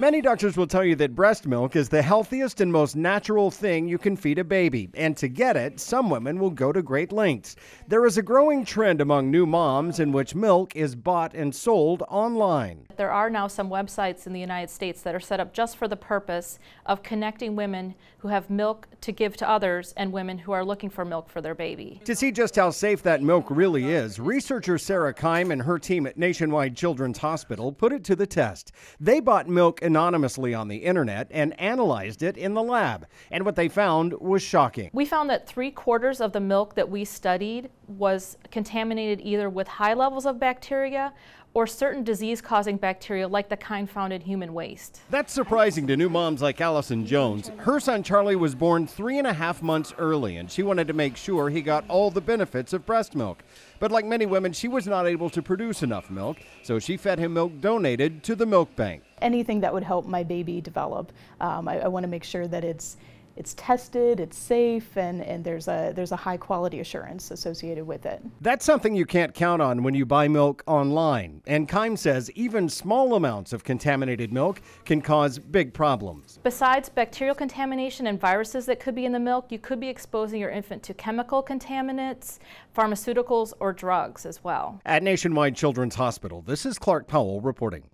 Many doctors will tell you that breast milk is the healthiest and most natural thing you can feed a baby, and to get it, some women will go to great lengths. There is a growing trend among new moms in which milk is bought and sold online there are now some websites in the United States that are set up just for the purpose of connecting women who have milk to give to others and women who are looking for milk for their baby. To see just how safe that milk really is, researcher Sarah Keim and her team at Nationwide Children's Hospital put it to the test. They bought milk anonymously on the internet and analyzed it in the lab. And what they found was shocking. We found that three quarters of the milk that we studied was contaminated either with high levels of bacteria or certain disease causing bacteria like the kind found in human waste. That's surprising to new moms like Allison Jones. Her son Charlie was born three and a half months early, and she wanted to make sure he got all the benefits of breast milk. But like many women, she was not able to produce enough milk, so she fed him milk donated to the milk bank. Anything that would help my baby develop. Um, I, I want to make sure that it's it's tested, it's safe, and, and there's a there's a high quality assurance associated with it. That's something you can't count on when you buy milk online. And Kime says even small amounts of contaminated milk can cause big problems. Besides bacterial contamination and viruses that could be in the milk, you could be exposing your infant to chemical contaminants, pharmaceuticals, or drugs as well. At Nationwide Children's Hospital, this is Clark Powell reporting.